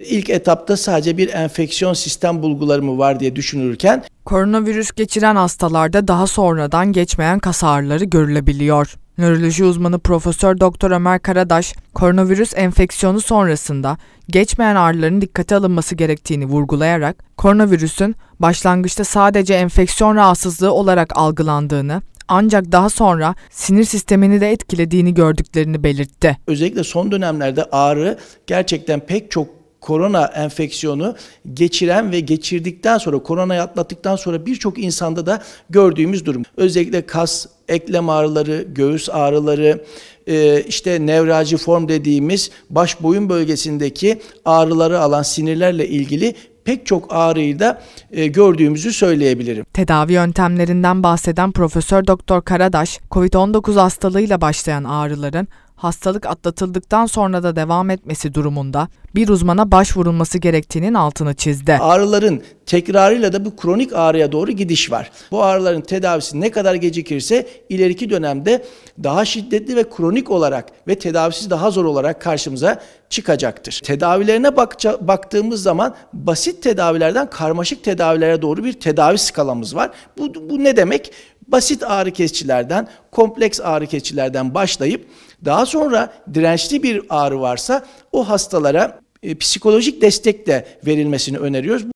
İlk etapta sadece bir enfeksiyon sistem bulguları mı var diye düşünülürken koronavirüs geçiren hastalarda daha sonradan geçmeyen kas ağrıları görülebiliyor. Nöroloji uzmanı Profesör Doktor Ömer Karadaş, koronavirüs enfeksiyonu sonrasında geçmeyen ağrıların dikkate alınması gerektiğini vurgulayarak, koronavirüsün başlangıçta sadece enfeksiyon rahatsızlığı olarak algılandığını, ancak daha sonra sinir sistemini de etkilediğini gördüklerini belirtti. Özellikle son dönemlerde ağrı gerçekten pek çok korona enfeksiyonu geçiren ve geçirdikten sonra koronayı atlattıktan sonra birçok insanda da gördüğümüz durum. Özellikle kas, eklem ağrıları, göğüs ağrıları, e, işte nevracı form dediğimiz baş boyun bölgesindeki ağrıları alan sinirlerle ilgili pek çok ağrıyı da e, gördüğümüzü söyleyebilirim. Tedavi yöntemlerinden bahseden Profesör Doktor Karadaş, COVID-19 hastalığıyla başlayan ağrıların hastalık atlatıldıktan sonra da devam etmesi durumunda bir uzmana başvurulması gerektiğinin altını çizdi. Ağrıların tekrarıyla da bu kronik ağrıya doğru gidiş var. Bu ağrıların tedavisi ne kadar gecikirse ileriki dönemde daha şiddetli ve kronik olarak ve tedavisiz daha zor olarak karşımıza çıkacaktır. Tedavilerine bakça, baktığımız zaman basit tedavilerden karmaşık tedavilere doğru bir tedavi skalamız var. Bu, bu ne demek? basit ağrı kesicilerden, kompleks ağrı kesicilerden başlayıp daha sonra dirençli bir ağrı varsa o hastalara e, psikolojik destek de verilmesini öneriyoruz.